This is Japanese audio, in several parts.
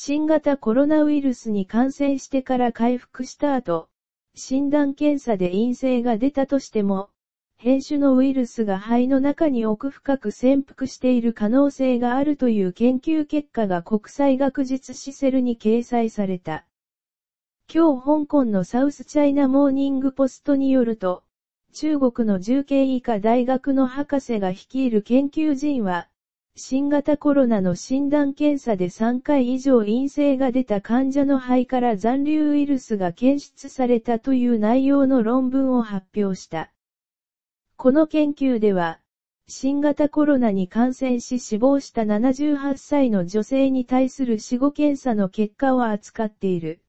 新型コロナウイルスに感染してから回復した後、診断検査で陰性が出たとしても、変種のウイルスが肺の中に奥深く潜伏している可能性があるという研究結果が国際学術シセルに掲載された。今日香港のサウスチャイナモーニングポストによると、中国の重慶医科大学の博士が率いる研究人は、新型コロナの診断検査で3回以上陰性が出た患者の肺から残留ウイルスが検出されたという内容の論文を発表した。この研究では、新型コロナに感染し死亡した78歳の女性に対する死後検査の結果を扱っている。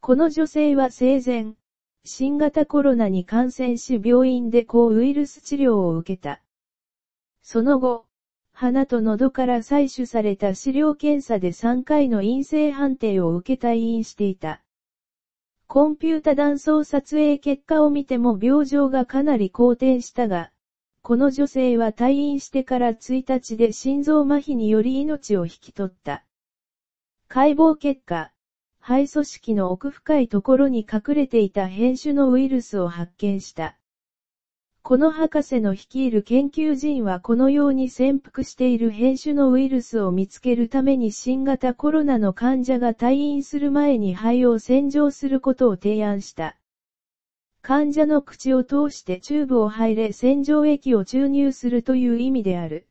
この女性は生前、新型コロナに感染し病院で抗ウイルス治療を受けた。その後、鼻と喉から採取された資料検査で3回の陰性判定を受け退院していた。コンピュータ断層撮影結果を見ても病状がかなり好転したが、この女性は退院してから1日で心臓麻痺により命を引き取った。解剖結果、肺組織の奥深いところに隠れていた変種のウイルスを発見した。この博士の率いる研究人はこのように潜伏している変種のウイルスを見つけるために新型コロナの患者が退院する前に肺を洗浄することを提案した。患者の口を通してチューブを入れ洗浄液を注入するという意味である。